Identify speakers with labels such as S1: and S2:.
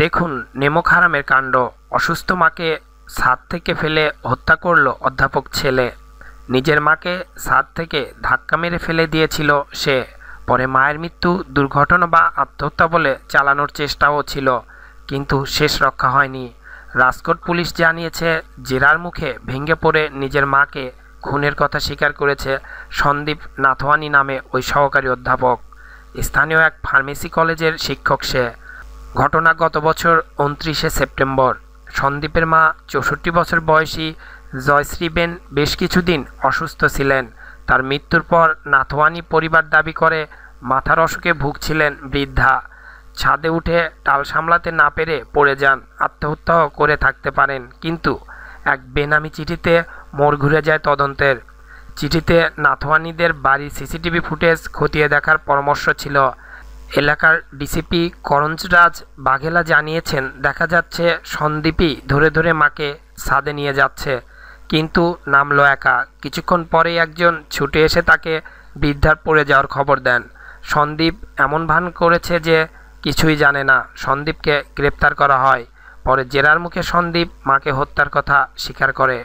S1: দেখুন নেমক হারামের কাণ্ড অসুস্থ মাকে ছাদ থেকে ফেলে হত্যা করল অধ্যাপক ছেলে নিজের মাকে ছাদ থেকে ধাক্কা মেরে ফেলে দিয়েছিল সে পরে মায়ের মৃত্যু দুর্ঘটনা বা আত্মহত্যা বলে চালানোর চেষ্টাও ছিল কিন্তু শেষ রক্ষা হয়নি রাজকোট পুলিশ জানিয়েছে জেরার মুখে ভেঙে পড়ে নিজের মাকে খুনের কথা স্বীকার করেছে সন্দীপ নাথওয়ানি নামে ওই সহকারী অধ্যাপক স্থানীয় এক ফার্মেসি কলেজের শিক্ষক সে ঘটনা গত বছর উনত্রিশে সেপ্টেম্বর সন্দীপের মা চৌষট্টি বছর বয়সী জয়শ্রীবেন বেশ কিছুদিন অসুস্থ ছিলেন তার মৃত্যুর পর নাথওয়ানি পরিবার দাবি করে মাথার অসুখে ভুগছিলেন বৃদ্ধা ছাদে উঠে টাল সামলাতে না পেরে পড়ে যান আত্মহত্যা করে থাকতে পারেন কিন্তু এক বেনামি চিঠিতে মোড় ঘুরে যায় তদন্তের চিঠিতে নাথওয়ানিদের বাড়ি সিসিটিভি ফুটেজ খতিয়ে দেখার পরামর্শ ছিল এলাকার ডিসিপি করঞ্জরাজ বাঘেলা জানিয়েছেন দেখা যাচ্ছে সন্দীপই ধরে ধরে মাকে সাদে নিয়ে যাচ্ছে কিন্তু নামল একা কিছুক্ষণ পরে একজন ছুটে এসে তাকে বৃদ্ধার পড়ে যাওয়ার খবর দেন সন্দীপ এমন ভান করেছে যে কিছুই জানে না সন্দীপকে গ্রেপ্তার করা হয় পরে জেরার মুখে সন্দীপ মাকে হত্যার কথা স্বীকার করে